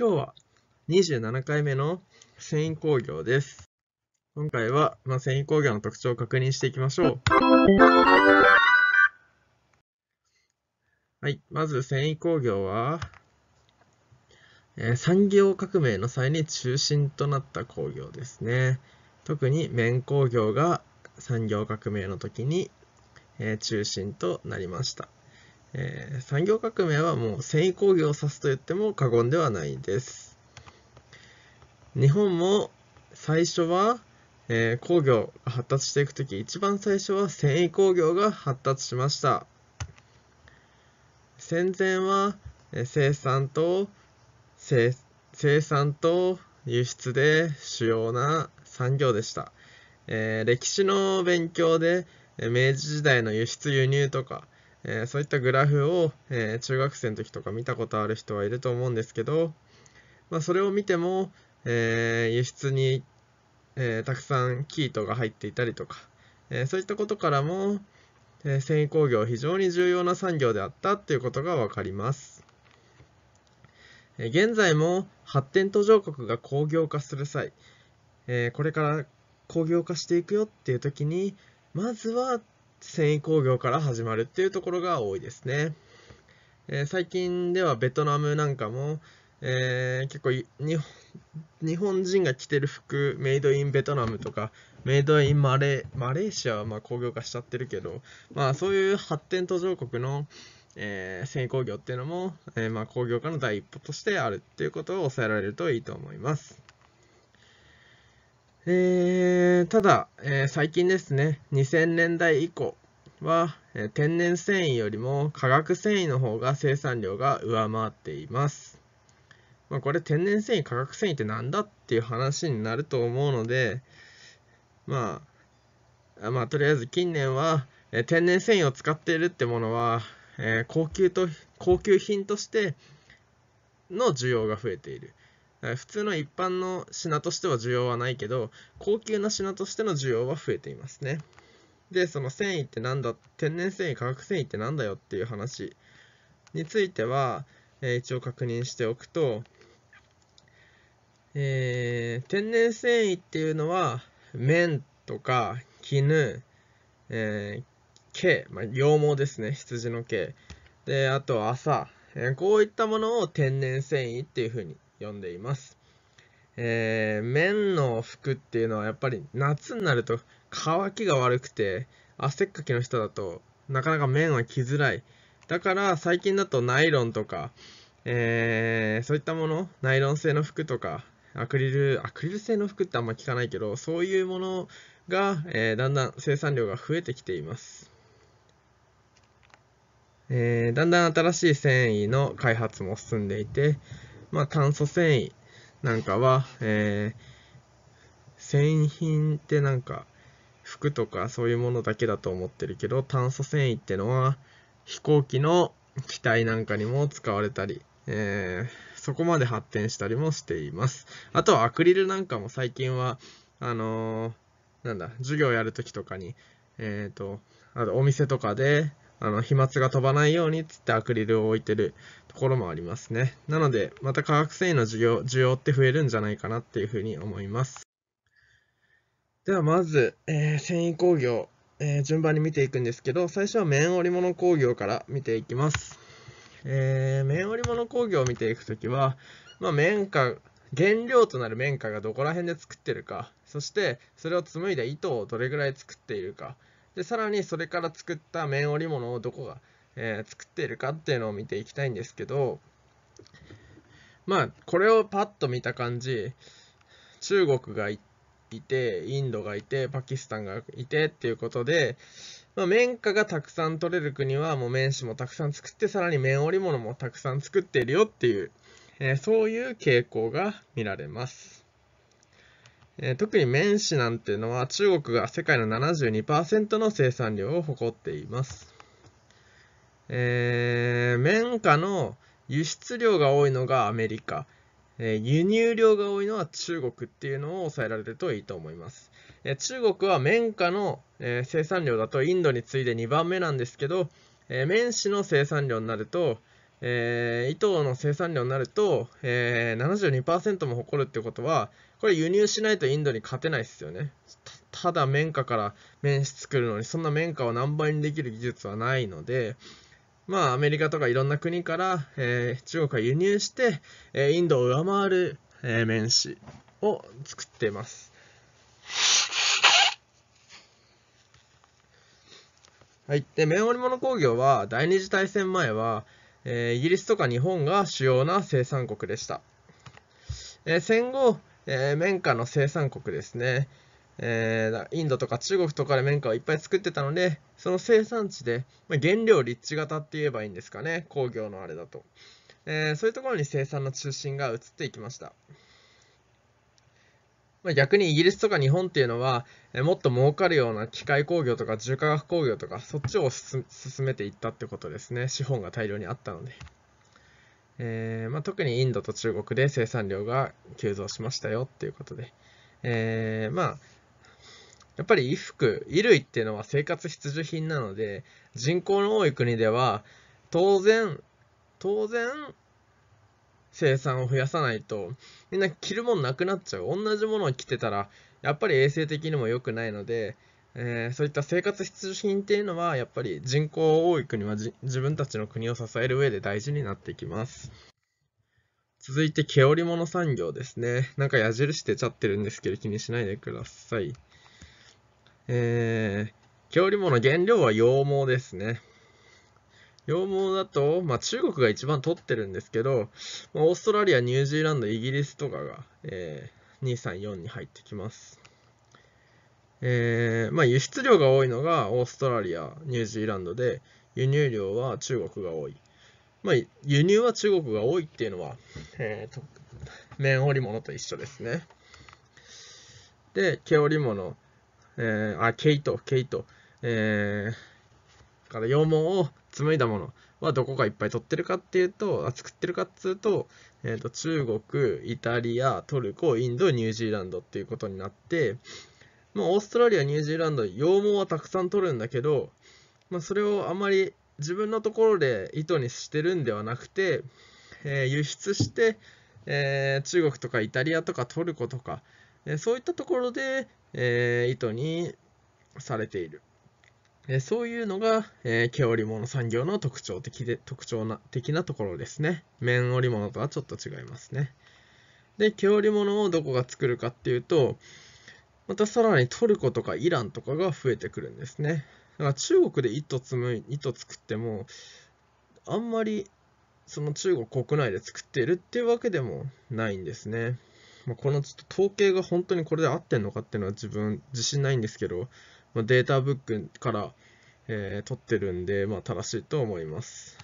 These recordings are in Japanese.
今日は27回目の繊維工業です。今回は、まあ、繊維工業の特徴を確認していきましょう。はい、まず繊維工業は、えー、産業革命の際に中心となった工業ですね。特に綿工業が産業革命の時に、えー、中心となりました。えー、産業革命はもう繊維工業を指すと言っても過言ではないです日本も最初は、えー、工業が発達していく時一番最初は繊維工業が発達しました戦前は、えー、生産と生産と輸出で主要な産業でした、え歴史の勉強で明治時代の輸出輸入とかえー、そういったグラフを、えー、中学生の時とか見たことある人はいると思うんですけど、まあ、それを見ても、えー、輸出に、えたくさんキートが入っていたりとか、えそういったことからも、え繊維工業非常に重要な産業であったっていうことが分かります。え現在も発展途上国が工業化する際、えこれから工業化していくよっていう時にまずは繊維工業から始まるっていうところが多いですね、えー、最近ではベトナムなんかも、えー、結構日本人が着てる服メイドインベトナムとかメイドインマレマレーシアはま工業化しちゃってるけど、まあ、そういう発展途上国の、えー、繊維工業っていうのも、えま工業化の第一歩としてあるっていうことを抑えられるといいと思います。えー、ただ、えー、最近ですね、2000年代以降は、えー、天然繊維よりも化学繊維の方が生産量が上回っています。まあ、これ天然繊維、化学繊維って何だっていう話になると思うので、まあ、まあ、とりあえず近年は、え天然繊維を使っているってものは、え高級と高級品としての需要が増えている。普通の一般の品としては需要はないけど高級な品としての需要は増えていますねでその繊維って何だ天然繊維化学繊維って何だよっていう話については、えー、一応確認しておくと、えー、天然繊維っていうのは綿とか絹、えー、毛、まあ、羊毛ですね羊の毛であとは麻、えー、こういったものを天然繊維っていうふうに読んでいます。えー、綿の服っていうのはやっぱり夏になると乾きが悪くて汗っかきの人だとなかなか綿は着づらい。だから最近だとナイロンとか、えー、そういったもの、ナイロン製の服とか、アクリル、アクリル製の服ってあんま聞かないけど、そういうものが、えー、だんだん生産量が増えてきています。えー、だんだん新しい繊維の開発も進んでいて、まあ、炭素繊維なんかは、えー、繊品ってなんか服とかそういうものだけだと思ってるけど炭素繊維ってのは飛行機の機体なんかにも使われたり、えー、そこまで発展したりもしていますあとはアクリルなんかも最近はあのー、なんだ授業やるときとかにえっ、ー、とあとお店とかであの飛沫が飛ばないようにつってアクリルを置いてるところもありますねなのでまた化学繊維の需要需要って増えるんじゃないかなっていうふうに思いますではまず、えー、繊維工業、えー、順番に見ていくんですけど最初は綿織物工業から見ていきますえー、綿織物工業を見ていく時は、まあ、綿花原料となる綿花がどこら辺で作ってるかそしてそれを紡いだ糸をどれぐらい作っているかでさらにそれから作った綿織物をどこが、えー、作っているかっていうのを見ていきたいんですけどまあこれをパッと見た感じ中国がいてインドがいてパキスタンがいてっていうことで、まあ、綿花がたくさん取れる国はもう綿紙もたくさん作ってさらに綿織物もたくさん作っているよっていう、えー、そういう傾向が見られます。えー、特に綿糸なんていうのは中国が世界の72%の生産量を誇っています。えー、綿花の輸出量が多いのがアメリカ、えー、輸入量が多いのは中国っていうのを抑えられるといいと思います。えー、中国は綿花の、え生産量だとインドに次いで2番目なんですけど、えー、綿糸の生産量になると、えー、糸の生産量になると、えー、72%も誇るってことはこれ輸入しないとインドに勝てないですよねただ綿花から綿質作るのにそんな綿花を何倍にできる技術はないのでまあアメリカとかいろんな国から、えー、中国が輸入して、えー、インドを上回る、えー、綿紙を作っていますはい、で綿織物工業は第二次大戦前はえイギリスとか日本が主要な生産国でした、え戦後、え綿花の生産国ですね、えー、インドとか中国とかで綿花をいっぱい作ってたのでその生産地で、まあ、原料立地型って言えばいいんですかね工業のあれだと、えー、そういうところに生産の中心が移っていきましたまあ、逆にイギリスとか日本っていうのは、えもっと儲かるような機械工業とか重化学工業とかそっちを進めていったってことですね資本が大量にあったので、えー、まあ、特にインドと中国で生産量が急増しましたよっていうことで、えー、まあやっぱり衣服衣類っていうのは生活必需品なので人口の多い国では当然当然生産を増やさないとみんな着るもんなくなっちゃう同じものを着てたらやっぱり衛生的にも良くないので、えー、そういった生活必需品っていうのはやっぱり人口多い国は自分たちの国を支える上で大事になってきます続いて毛織物産業ですねなんか矢印出ちゃってるんですけど気にしないでくださいえー、毛織物原料は羊毛ですね羊毛だと、まあ、中国が一番取ってるんですけど、まあ、オーストラリア、ニュージーランド、イギリスとかが、えー、234に入ってきます。えー、まあ、輸出量が多いのがオーストラリア、ニュージーランドで、輸入量は中国が多い。まあ、輸入は中国が多いっていうのは、えーと、綿織物と一緒ですね。で、毛織物、えー、あ、毛糸、毛糸、えー、から羊毛を紡いだものはどこがいっぱい取ってるかっていうと作ってるかっつうと,、えーと、中国イタリアトルコインドニュージーランドっていうことになって、まあ、オーストラリアニュージーランド羊毛はたくさん取るんだけど、まあ、それをあまり自分のところで糸にしてるんではなくて、えー、輸出して、えー、中国とかイタリアとかトルコとか、えー、そういったところで、え糸にされている。えそういうのが、えー、毛織物産業の特徴的で特徴な的なところですね綿織物とはちょっと違いますねで毛織物をどこが作るかっていうとまたさらにトルコとかイランとかが増えてくるんですねだから中国で糸紡い糸作ってもあんまりその中国国内で作っているっていうわけでもないんですね、まあ、このちょっと統計が本当にこれで合ってんのかっていうのは自分自信ないんですけどまあ、データブックから、えー、取ってるんで、まあ、正しいと思います。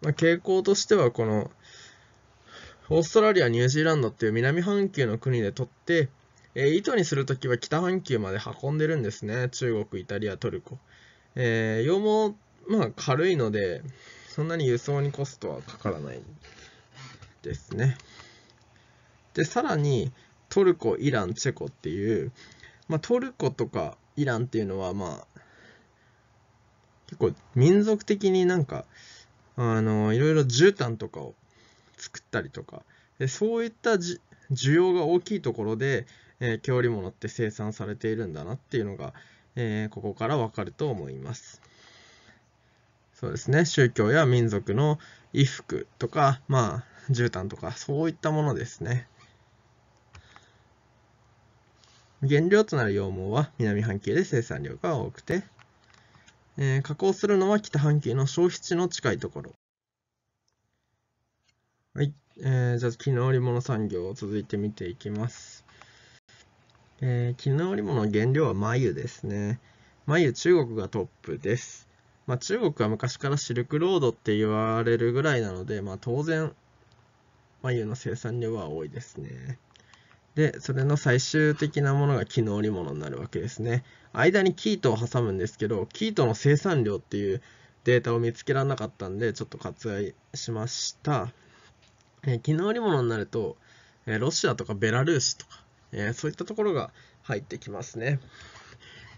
まあ、傾向としてはこのオーストラリア、ニュージーランドっていう南半球の国で取って、えー、糸にするときは北半球まで運んでるんですね。中国、イタリア、トルコ。えー、羊毛、まあ軽いので、そんなに輸送にコストはかからないですね。で、さらに、トルコ、イラン、チェコっていう、まあ、トルコとかイランっていうのは、まあ、結構民族的になんか、あの、いろいろ絨毯とかを作ったりとか、でそういったじ需要が大きいところで、えー、毛も物って生産されているんだなっていうのが、えー、ここからわかると思います。そうですね、宗教や民族の衣服とか、まあ、絨毯とか、そういったものですね。原料となる羊毛は南半球で生産量が多くて、えー、加工するのは北半球の消費地の近いところ。はい、えー、じゃあ絹織物産業を続いて見ていきます。えー、絹織物の原料は繭ですね。繭中国がトップです。まあ、中国は昔からシルクロードって言われるぐらいなので、まあ、当然繭の生産量は多いですね。で、それの最終的なものが機能織物になるわけですね。間にキートを挟むんですけど、生糸の生産量っていうデータを見つけられなかったんで、ちょっと割愛しました。えー、機能織物になると、えロシアとかベラルーシとか、えそういったところが入ってきますね。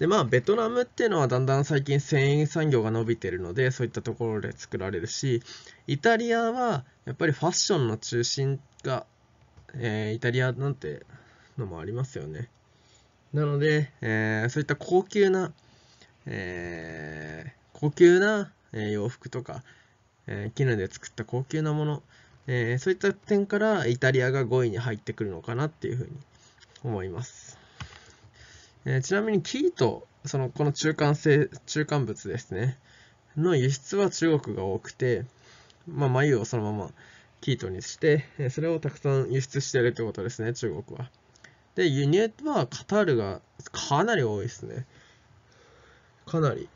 でまあ、ベトナムっていうのはだんだん最近繊維産業が伸びてるのでそういったところで作られるしイタリアはやっぱりファッションの中心がえー、イタリアなんてのもありますよね。なので、えー、そういった高級な、えー、高級な、え洋服とか、え絹で作った高級なもの、えそういった点からイタリアが5位に入ってくるのかなっていうふうに思います。えちなみに生糸、そのこの中間性中間物ですね、の輸出は中国が多くて、まあ、眉をそのままキートにして、それをたくさん輸出してるってことですね、中国は。で、輸入はカタールがかなり多いですね。かなり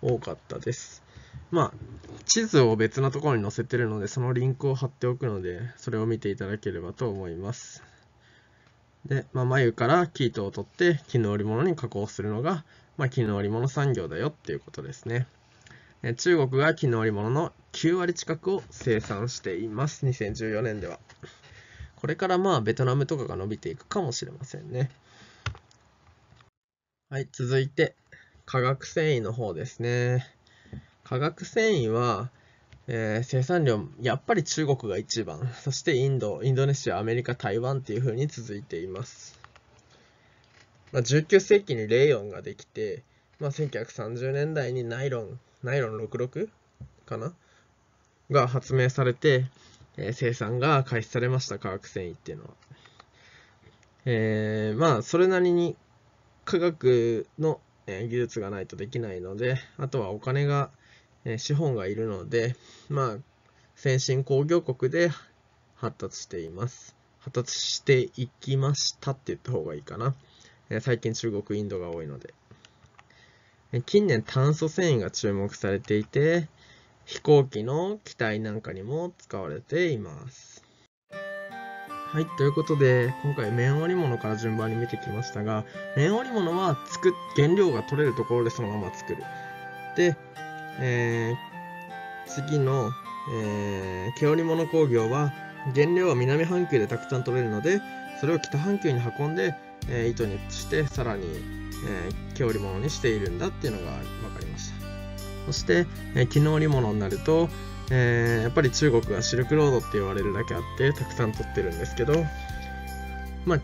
多かったです。まあ、地図を別のところに載せてるので、そのリンクを貼っておくので、それを見ていただければと思います。で、まあ、眉から生糸を取って絹織物に加工するのが、まあ、絹織物産業だよっていうことですね。中国が絹織物の9割近くを生産しています2014年ではこれからまあベトナムとかが伸びていくかもしれませんねはい続いて化学繊維の方ですね化学繊維は、えー、生産量やっぱり中国が一番そしてインドインドネシアアメリカ台湾っていう風に続いています、まあ、19世紀にレーヨンができて、まあ、1930年代にナイロンナイロン66かなが発明されて、えー、生産が開始されました化学繊維っていうのは。えー、まあそれなりに科学の、え技術がないとできないのであとはお金が、え資本がいるのでまあ先進工業国で発達しています。発達していきましたって言った方がいいかな。え最近中国、インドが多いので。近年炭素繊維が注目されていて飛行機の機体なんかにも使われていますはいということで今回綿織物から順番に見てきましたが綿織物は作原料が取れるところでそのまま作るで、えー、次の、えー、毛織物工業は原料は南半球でたくさん取れるのでそれを北半球に運んでえー、糸にしてさらに、えー、毛織物にしているんだっていうのが分かりましたそして、えー、絹織物になると、えー、やっぱり中国はシルクロードって言われるだけあってたくさん取ってるんですけどまあ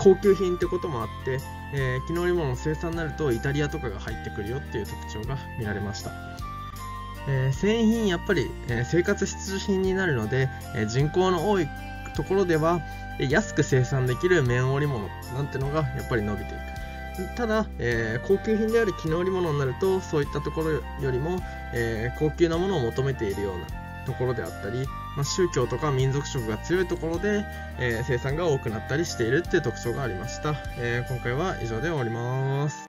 高級品ってこともあって、えー、絹織物の生産になるとイタリアとかが入ってくるよっていう特徴が見られましたえー、繊維品やっぱり、えー、生活必需品になるので、えー、人口の多いところでは安く生産できる綿織物なんてのがやっぱり伸びていくただ、えー、高級品である絹織物になるとそういったところよりも、えー、高級なものを求めているようなところであったり、まあ、宗教とか民族色が強いところで、えー、生産が多くなったりしているっていう特徴がありました、え今回は以上で終わります